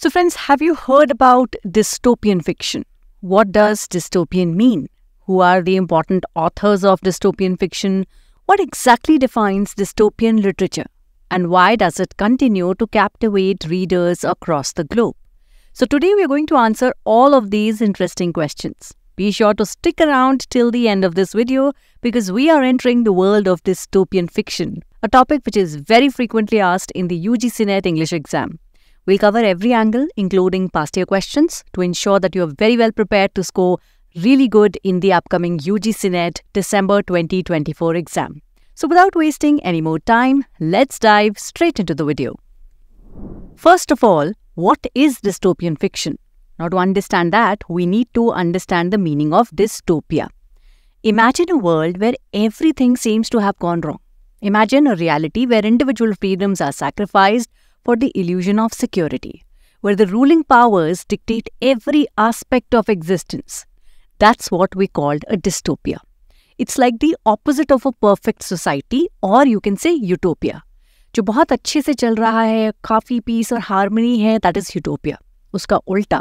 So, friends, have you heard about dystopian fiction? What does dystopian mean? Who are the important authors of dystopian fiction? What exactly defines dystopian literature? And why does it continue to captivate readers across the globe? So, today we are going to answer all of these interesting questions. Be sure to stick around till the end of this video because we are entering the world of dystopian fiction, a topic which is very frequently asked in the UGC NET English exam we cover every angle, including past year questions, to ensure that you are very well prepared to score really good in the upcoming UGC NET December 2024 exam. So without wasting any more time, let's dive straight into the video. First of all, what is dystopian fiction? Now to understand that, we need to understand the meaning of dystopia. Imagine a world where everything seems to have gone wrong. Imagine a reality where individual freedoms are sacrificed for the illusion of security, where the ruling powers dictate every aspect of existence. That's what we called a dystopia. It's like the opposite of a perfect society or you can say utopia. जो बहुत अच्छे से चल रहा है काफ़ी piece और harmony है दैट इज़ यूटोपिया उसका उल्टा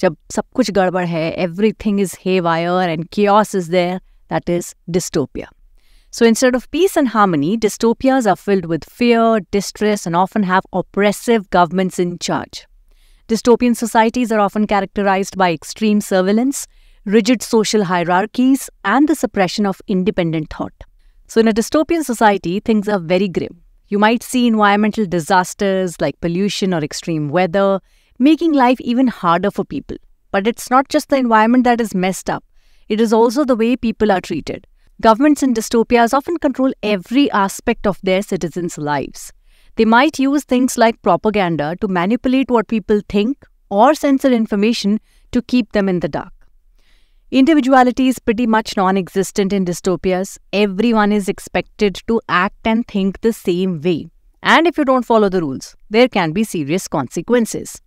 जब सब कुछ गड़बड़ है everything is haywire and chaos is there that is dystopia so instead of peace and harmony, dystopias are filled with fear, distress, and often have oppressive governments in charge. Dystopian societies are often characterized by extreme surveillance, rigid social hierarchies, and the suppression of independent thought. So, in a dystopian society, things are very grim. You might see environmental disasters like pollution or extreme weather, making life even harder for people. But it's not just the environment that is messed up, it is also the way people are treated. Governments in dystopias often control every aspect of their citizens' lives. They might use things like propaganda to manipulate what people think or censor information to keep them in the dark. Individuality is pretty much non existent in dystopias. Everyone is expected to act and think the same way. And if you don't follow the rules, there can be serious consequences.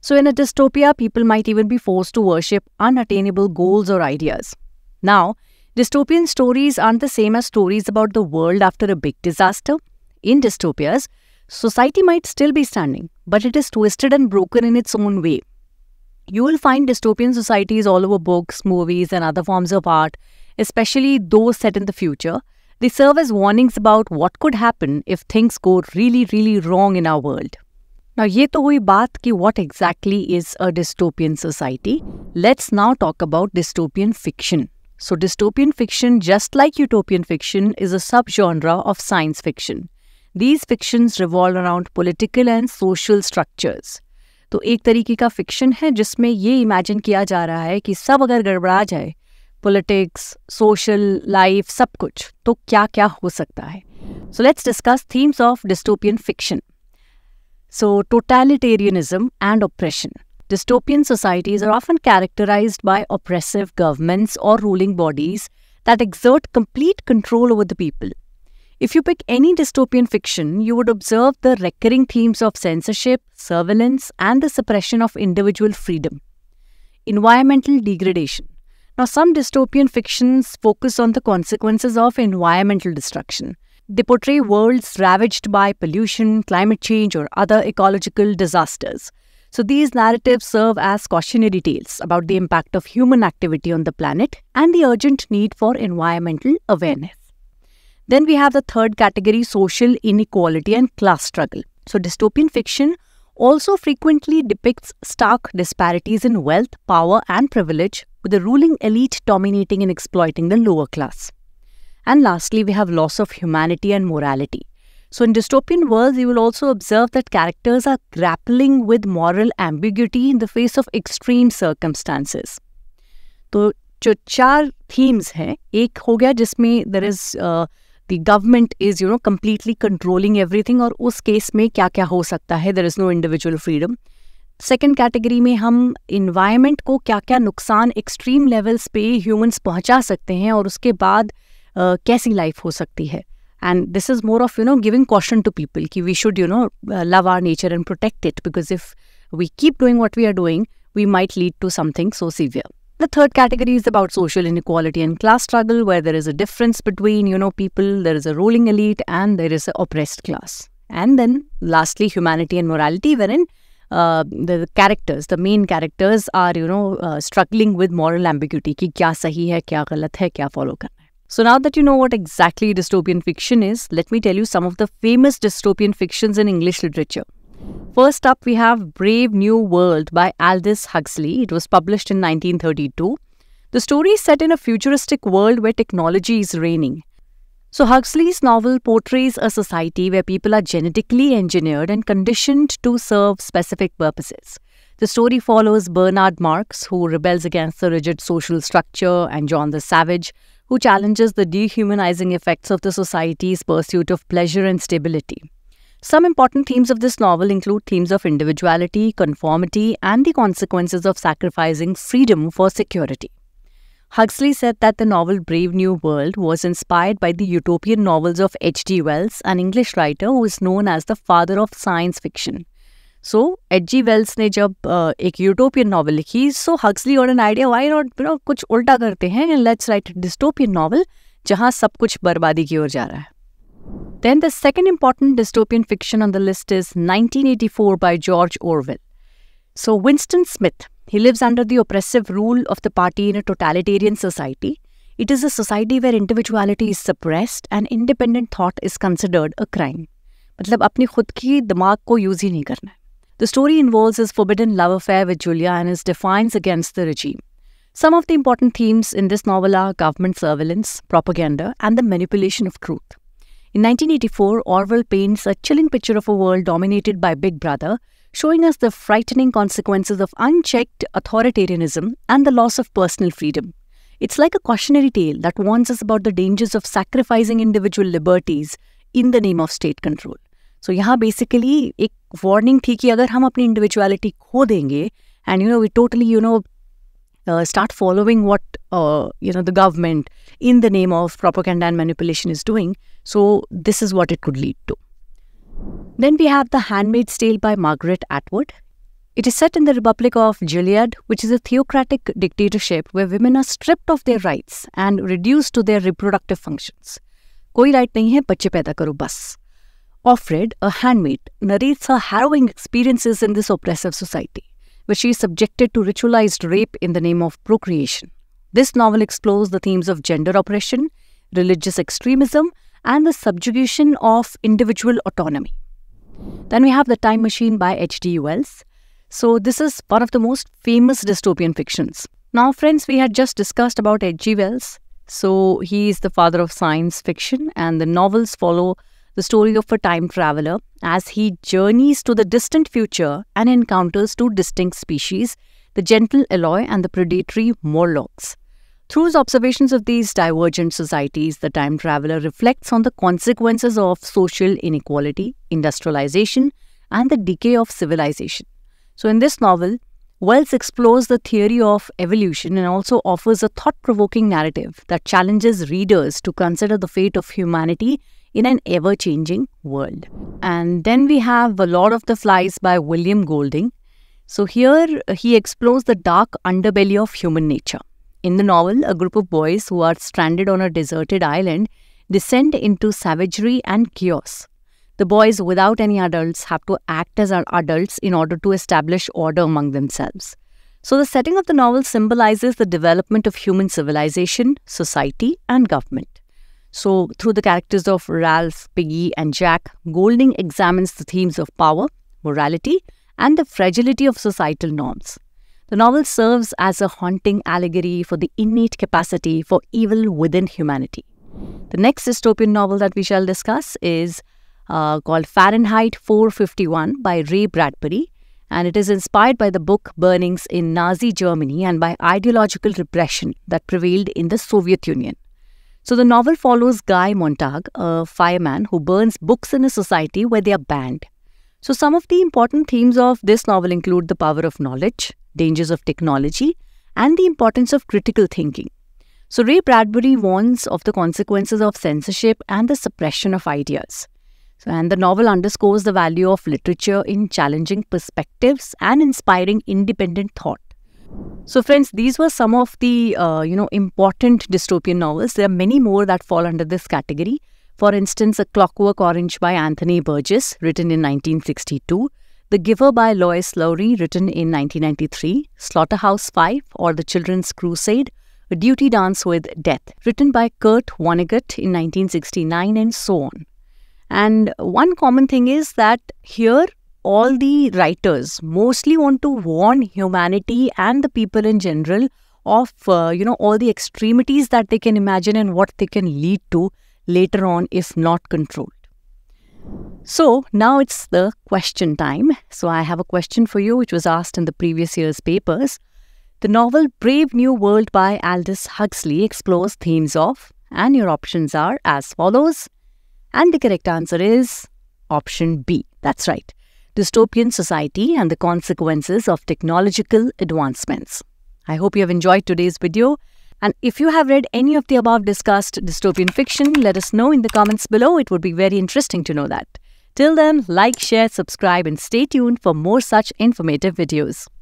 So, in a dystopia, people might even be forced to worship unattainable goals or ideas. Now, Dystopian stories aren't the same as stories about the world after a big disaster. In dystopias, society might still be standing, but it is twisted and broken in its own way. You will find dystopian societies all over books, movies, and other forms of art, especially those set in the future. They serve as warnings about what could happen if things go really, really wrong in our world. Now, ये तो हुई बात कि what exactly is a dystopian society. Let's now talk about dystopian fiction. So, dystopian fiction, just like utopian fiction, is a subgenre of science fiction. These fictions revolve around political and social structures. तो एक तरीके का fiction है जिसमें ये imagine किया जा रहा है कि सब अगर गड़बड़ा जाए पॉलिटिक्स सोशल लाइफ सब कुछ तो क्या क्या हो सकता है so let's discuss themes of dystopian fiction so totalitarianism and oppression Dystopian societies are often characterized by oppressive governments or ruling bodies that exert complete control over the people. If you pick any dystopian fiction, you would observe the recurring themes of censorship, surveillance, and the suppression of individual freedom. Environmental degradation. Now, some dystopian fictions focus on the consequences of environmental destruction. They portray worlds ravaged by pollution, climate change, or other ecological disasters. So these narratives serve as cautionary tales about the impact of human activity on the planet and the urgent need for environmental awareness. Then we have the third category social inequality and class struggle. So dystopian fiction also frequently depicts stark disparities in wealth, power, and privilege, with the ruling elite dominating and exploiting the lower class. And lastly, we have loss of humanity and morality. So, in dystopian worlds, you will also observe that characters are grappling with moral ambiguity in the face of extreme circumstances. तो जो चार themes हैं एक हो गया जिसमें there is the government is you know completely controlling everything और उस केस में क्या क्या हो सकता है there is no individual freedom second category में हम इन्वायरमेंट को क्या क्या नुकसान एक्सट्रीम लेवल्स पे ह्यूमंस पहुंचा सकते हैं और उसके बाद uh, कैसी लाइफ हो सकती है and this is more of you know giving caution to people ki we should you know uh, love our nature and protect it because if we keep doing what we are doing we might lead to something so severe the third category is about social inequality and class struggle where there is a difference between you know people there is a ruling elite and there is an oppressed class and then lastly humanity and morality wherein uh, the characters, the main characters are, you know, uh, struggling with moral ambiguity. कि क्या सही है, क्या गलत है, follow so now that you know what exactly dystopian fiction is, let me tell you some of the famous dystopian fictions in English literature. First up, we have Brave New World by Aldous Huxley. It was published in 1932. The story is set in a futuristic world where technology is reigning. So, Huxley's novel portrays a society where people are genetically engineered and conditioned to serve specific purposes. The story follows Bernard Marx, who rebels against the rigid social structure, and John the Savage, who challenges the dehumanizing effects of the society's pursuit of pleasure and stability. Some important themes of this novel include themes of individuality, conformity, and the consequences of sacrificing freedom for security. Huxley said that the novel Brave New World was inspired by the utopian novels of H.G. Wells, an English writer who is known as the father of science fiction. So H G Wells ने जब uh, एक utopian novel लिखी so Huxley और an idea why not no कुछ उल्टा करते हैं and let's write dystopian novel जहां सब कुछ बर्बादी की ओर जा रहा है then the second important dystopian fiction on the list is nineteen eighty four by George Orwell so Winston Smith he lives under the oppressive rule of the party in a totalitarian society it is a society where individuality is suppressed and independent thought is considered a crime मतलब अपनी खुद की दिमाग को use ही नहीं करना है The story involves his forbidden love affair with Julia and his defiance against the regime. Some of the important themes in this novel are government surveillance, propaganda, and the manipulation of truth. In 1984, Orwell paints a chilling picture of a world dominated by Big Brother, showing us the frightening consequences of unchecked authoritarianism and the loss of personal freedom. It's like a cautionary tale that warns us about the dangers of sacrificing individual liberties in the name of state control. So so, यहाँ basically एक warning थी कि अगर हम अपनी individuality खो देंगे and you know we totally you know start following what uh, you know the government in the name of propaganda and manipulation is doing so this is what it could lead to then we have the handmaid's tale by margaret atwood it is set in the republic of gilead which is a theocratic dictatorship where women are stripped of their rights and reduced to their reproductive functions कोई right नहीं है बच्चे पैदा करो बस Offred, a handmaid, narrates her harrowing experiences in this oppressive society, where she is subjected to ritualized rape in the name of procreation. This novel explores the themes of gender oppression, religious extremism, and the subjugation of individual autonomy. Then we have The Time Machine by H.G. Wells. So, this is one of the most famous dystopian fictions. Now, friends, we had just discussed about H.G. Wells. So, he is the father of science fiction, and the novels follow the story of a time traveler as he journeys to the distant future and encounters two distinct species, the gentle Eloi and the predatory Morlocks. Through his observations of these divergent societies, the time traveler reflects on the consequences of social inequality, industrialization, and the decay of civilization. So, in this novel, Wells explores the theory of evolution and also offers a thought provoking narrative that challenges readers to consider the fate of humanity in an ever changing world. And then we have The Lord of the Flies by William Golding. So here uh, he explores the dark underbelly of human nature. In the novel, a group of boys who are stranded on a deserted island descend into savagery and chaos. The boys, without any adults, have to act as adults in order to establish order among themselves. So, the setting of the novel symbolizes the development of human civilization, society, and government. So, through the characters of Ralph, Piggy, and Jack, Golding examines the themes of power, morality, and the fragility of societal norms. The novel serves as a haunting allegory for the innate capacity for evil within humanity. The next dystopian novel that we shall discuss is uh, called Fahrenheit 451 by Ray Bradbury, and it is inspired by the book Burnings in Nazi Germany and by ideological repression that prevailed in the Soviet Union. So the novel follows Guy Montag, a fireman who burns books in a society where they are banned. So some of the important themes of this novel include the power of knowledge, dangers of technology, and the importance of critical thinking. So Ray Bradbury warns of the consequences of censorship and the suppression of ideas. So, and the novel underscores the value of literature in challenging perspectives and inspiring independent thought. So friends, these were some of the, uh, you know, important dystopian novels. There are many more that fall under this category. For instance, A Clockwork Orange by Anthony Burgess, written in 1962. The Giver by Lois Lowry, written in 1993. Slaughterhouse 5 or The Children's Crusade, A Duty Dance with Death, written by Kurt Vonnegut in 1969 and so on. And one common thing is that here all the writers mostly want to warn humanity and the people in general of uh, you know all the extremities that they can imagine and what they can lead to later on if not controlled so now it's the question time so i have a question for you which was asked in the previous year's papers the novel brave new world by aldous huxley explores themes of and your options are as follows and the correct answer is option b that's right dystopian society and the consequences of technological advancements. I hope you have enjoyed today's video. And if you have read any of the above discussed dystopian fiction, let us know in the comments below. It would be very interesting to know that. Till then, like, share, subscribe and stay tuned for more such informative videos.